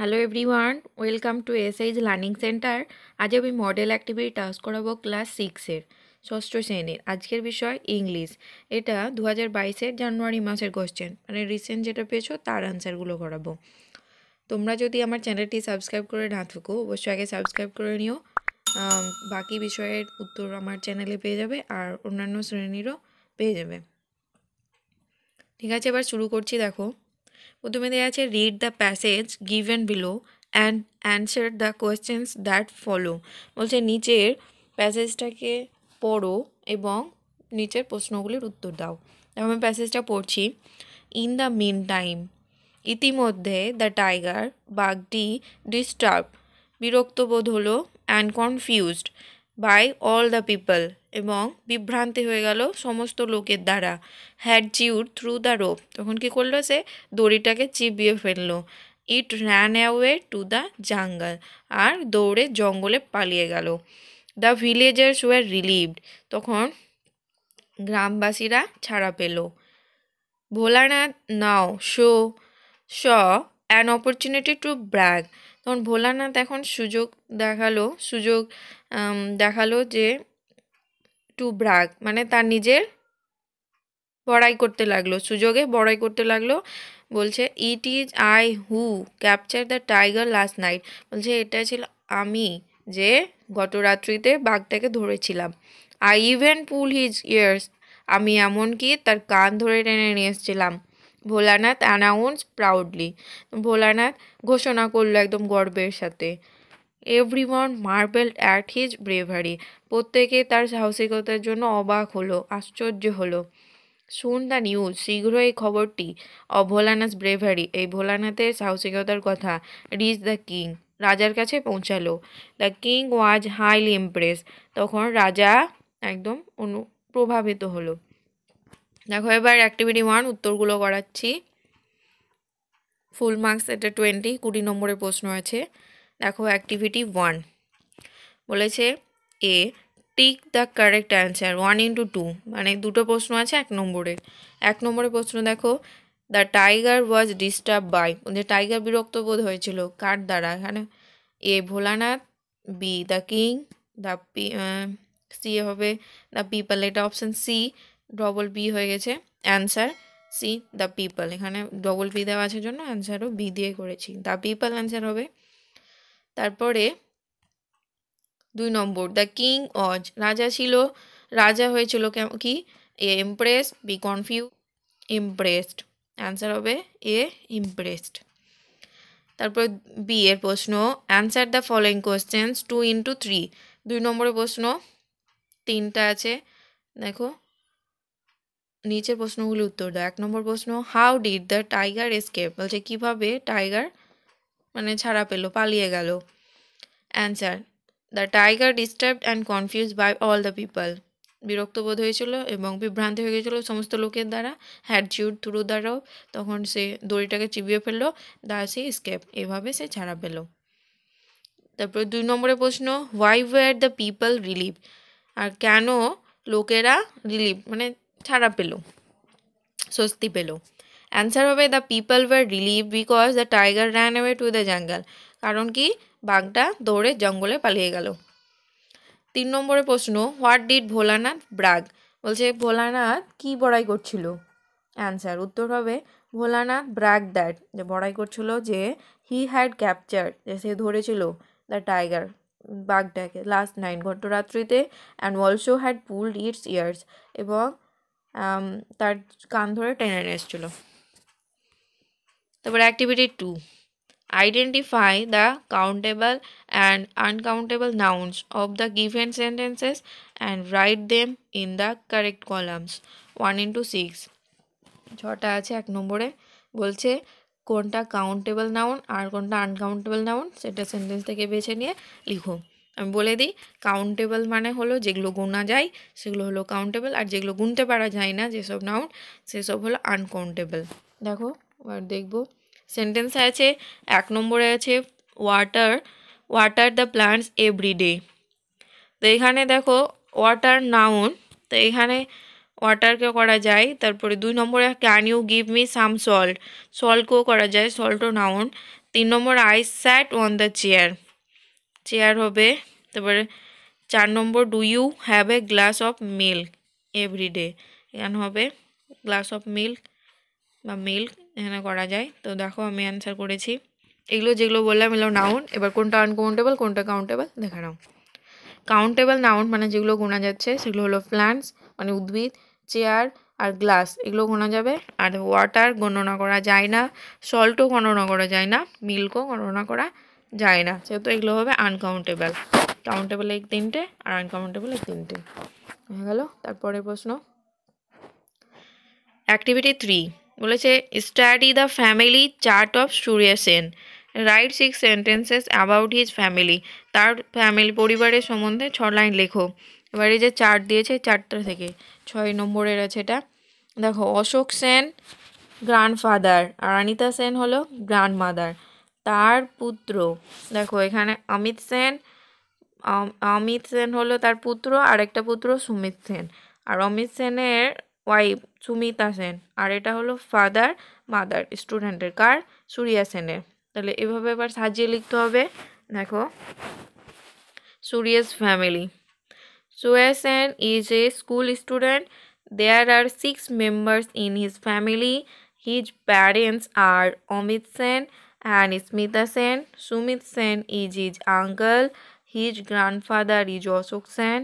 hello everyone welcome to SH learning centre আজ আমি model activity task করাবো class সিক্সের ষষ্ঠ শ্রেণীর আজকের বিষয় ইংলিশ এটা দু হাজার বাইশের জানুয়ারি মাসের কোশ্চেন মানে রিসেন্ট যেটা পেয়েছো তার আনসারগুলো করাবো তোমরা যদি আমার চ্যানেলটি সাবস্ক্রাইব করে না থাকো অবশ্যই আগে সাবস্ক্রাইব করে নিও বাকি বিষয়ের উত্তর আমার চ্যানেলে পেয়ে যাবে আর অন্যান্য শ্রেণীরও পেয়ে যাবে ঠিক আছে এবার শুরু করছি দেখো প্রথমে দেওয়া আছে read the passage given below and answer the questions that follow বলছে নিচের প্যাসেজটাকে পড়ো এবং নিচের প্রশ্নগুলির উত্তর দাও আমি প্যাসেজটা পড়ছি ইন দ্য মিন টাইম ইতিমধ্যে দ্য টাইগার বাঘটি ডিস্টার্ব বিরক্তবোধ হলো and confused by all the people এবং বিভ্রান্তি হয়ে গেল সমস্ত লোকের দ্বারা had chewed through the rope তখন কি করলো সে দড়িটাকে চিপিয়ে ফেললো it ran away to the jungle আর দৌড়ে জঙ্গলে পালিয়ে গেল দ্য ভিলেজার্স ওয়ার রিলিভড তখন গ্রামবাসীরা ছাড়া পেল Bholanath now saw an opportunity to brag তখন ভোলানাথ এখন সুযোগ দেখালো সুযোগ দেখালো যে টু ব্রাগ মানে তার নিজের বড়াই করতে লাগলো সুযোগে বড়াই করতে লাগলো বলছে it is I who capture the tiger last night বলছে এটা ছিল আমি যে গত রাত্রিতে বাঘটাকে ধরেছিলাম I even pull his ears আমি এমনকি তার কান ধরে টেনে নিয়ে এসেছিলাম ভোলানাথ অ্যানাউন্স প্রাউডলি ভোলানাথ ঘোষণা করলো একদম গর্বের সাথে everyone marvel at his bravery প্রত্যেকে তার সাহসিকতার জন্য অবাক হলো আশ্চর্য হলো শুন দ্য নিউজ শীঘ্র এই খবরটি অ ভোলানাস ব্রেভারি এই ভোলানাথের সাহসিকতার কথা রিচ দ্য কিং রাজার কাছে পৌঁছালো the king was highly impress তখন রাজা একদম অনু প্রভাবিত হলো দেখো এবার অ্যাক্টিভিটি ওয়ান উত্তরগুলো করাচ্ছি ফুল মার্কস এটা টোয়েন্টি কুড়ি নম্বরের প্রশ্ন আছে দেখো অ্যাক্টিভিটি ওয়ান বলেছে A tick the correct answer one into two মানে দুটো প্রশ্ন আছে এক নম্বরে এক নম্বরের প্রশ্ন দেখো the tiger was disturb by যে টাইগার বিরক্ত বোধ হয়েছিল কার দ্বারা এখানে A Bholanath B the king the P C হবে দ্য পিপল এটা অপশান সি ডবল বি হয়ে গেছে অ্যান্সার সি দ্য পিপল এখানে ডবল বি দেওয়া আছে জন্য অ্যান্সারও বি দিয়ে করেছি দ্য পিপল অ্যান্সার হবে তারপরে দুই নম্বর দ্য কিং অজ রাজা ছিল রাজা হয়েছিল কি A impress B confuse impressed answer হবে এ ইমপ্রেসড তারপর বি এর প্রশ্ন answer the following questions two into three দুই নম্বরের প্রশ্ন তিনটা আছে দেখো নিচের প্রশ্নগুলি উত্তর দাও এক নম্বর প্রশ্ন how did the tiger escape বলছে কীভাবে টাইগার মানে ছাড়া পেলো পালিয়ে গেল answer the tiger disturb and confuse by all the people বিরক্ত বোধ হয়েছিল এবং বিভ্রান্তি হয়ে গেছিলো সমস্ত লোকের দ্বারা হ্যাড জিউড থ্রু দ্বারাও তখন সে দড়িটাকে চিবিয়ে ফেললো দা সে স্কেপ এভাবে সে ছাড়া পেল তারপরে দুই নম্বরে প্রশ্ন why were the people relieve আর কেন লোকেরা রিলিভ মানে ছাড়া পেল স্বস্তি পেলো অ্যান্সার হবে the people were relieve because the tiger ran away to the jungle কারণ কি বাঘটা দৌড়ে জঙ্গলে পালিয়ে গেল তিন নম্বরে প্রশ্ন হোয়াট ডিড ভোলানাথ ব্রাগ বলছে ভোলানাথ কি বড়াই করছিল অ্যান্সার উত্তর হবে ভোলানাথ ব্রাগ দ্যাট যে বড়াই করছিল যে হি হ্যাড ক্যাপচার যে সে ধরেছিল দ্য টাইগার বাঘটাকে লাস্ট নাইন ঘটরাত্রিতে and also had pull its ears এবং তার কান ধরে টেনে এসেছিলো তারপরে activity two identify the countable and uncountable nouns of the given sentences and write them in the correct columns one into six ছটা আছে এক নম্বরে বলছে কোনটা কাউন্টেবল নাউন আর কোনটা আনকাউন্টেবল নাউন সেটা সেন্টেন্স থেকে বেছে নিয়ে লিখো আমি বলে দিই কাউন্টেবল মানে হলো যেগুলো গোনা যায় সেগুলো হলো কাউন্টেবল আর যেগুলো গুনতে পারা যায় না যেসব নাউন সেসব হলো আনকাউন্টেবল দেখো আর দেখবো সেন্টেন্স আছে এক নম্বরে আছে water water the plants every day তো এখানে দেখো ওয়াটার নাউন তো এখানে ওয়াটারকেও করা যায় তারপরে দুই নম্বরে can you give me some salt সল্টকেও করা যায় সল্টও নাউন তিন নম্বর I sat on the chair chair হবে তারপরে চার নম্বর do you have a glass of milk every day এখানে হবে গ্লাস অফ মিল্ক বা মেল এখানে করা যায় তো দেখো আমি অ্যান্সার করেছি এগুলো যেগুলো বললাম এগুলো নাউন এবার কোনটা আনকাউন্টেবল কোনটা কাউন্টেবল দেখা নাও কাউন্টেবল নাউন মানে যেগুলো গোনা যাচ্ছে সেগুলো হলো প্ল্যান্টস মানে উদ্ভিদ চেয়ার আর গ্লাস এগুলো গোনা যাবে আর ওয়াটার গণনা করা যায় না সল্টও গণনা করা যায় না মিল্কও গণনা করা যায় না সেহেতু এগুলো হবে আনকাউন্টেবল কাউন্টেবল এক তিনটে আর আনকাউন্টেবল এক তিনটে হয়ে গেল তারপরে প্রশ্ন অ্যাক্টিভিটি থ্রি বলেছে study the family chart of Surya Sen write six sentences about his family তার ফ্যামিলি পরিবারের সম্বন্ধে ছ লাইন লেখো এবার যে চার্ট দিয়েছে চারটা থেকে ছয় নম্বরের আছে এটা দেখো অশোক সেন গ্র্যান্ডফাদার আর অনিতা সেন হলো গ্র্যান্ডমাদার তার পুত্র দেখো এখানে অমিত সেন অমিত সেন হলো তার পুত্র আর একটা পুত্র সুমিত সেন আর অমিত সেনের ওয়াইফ সুমিতা সেন আর এটা হলো ফাদার মাদার স্টুডেন্টের কার সূর্যা সেনের তাহলে এভাবে এবার সাজিয়ে লিখতে হবে দেখো Surya's family Surya Sen is a school student there are six members in his family his parents are amit sen and smita sen sumit sen is his uncle his grandfather is ashok sen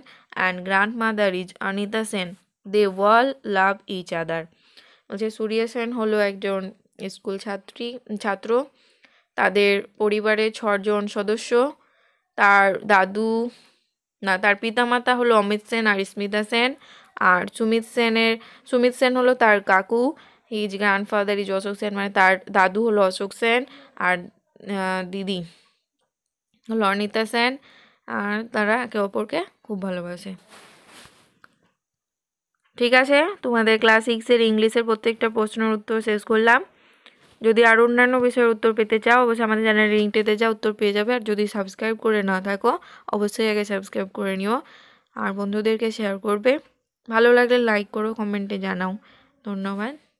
and grandmother is anita sen they all love each other বলছে সুরিয়া সেন হলো একজন school ছাত্রী ছাত্র তাদের পরিবারে ছজন সদস্য তার দাদু না তার পিতামাতা হলো অমিত সেন আর স্মিতা সেন আর সুমিত সেনের সুমিত সেন হলো তার কাকু his grandfather is Ashok Sen মানে তার দাদু হলো অশোক সেন আর দিদি হলো অনিতা সেন আর তারা একে অপরকে খুব ভালোবাসে ঠিক আছে তোমাদের ক্লাস সিক্সের ইংলিশের প্রত্যেকটা প্রশ্নের উত্তর শেষ করলাম যদি আর অন্যান্য বিষয়ের উত্তর পেতে চাও অবশ্যই আমাদের চ্যানেলের লিঙ্কটিতে যাও উত্তর পেয়ে যাবে আর যদি সাবস্ক্রাইব করে না থাকো অবশ্যই আগে সাবস্ক্রাইব করে নিও আর বন্ধুদেরকে শেয়ার করবে ভালো লাগলে লাইক করো কমেন্টে জানাও ধন্যবাদ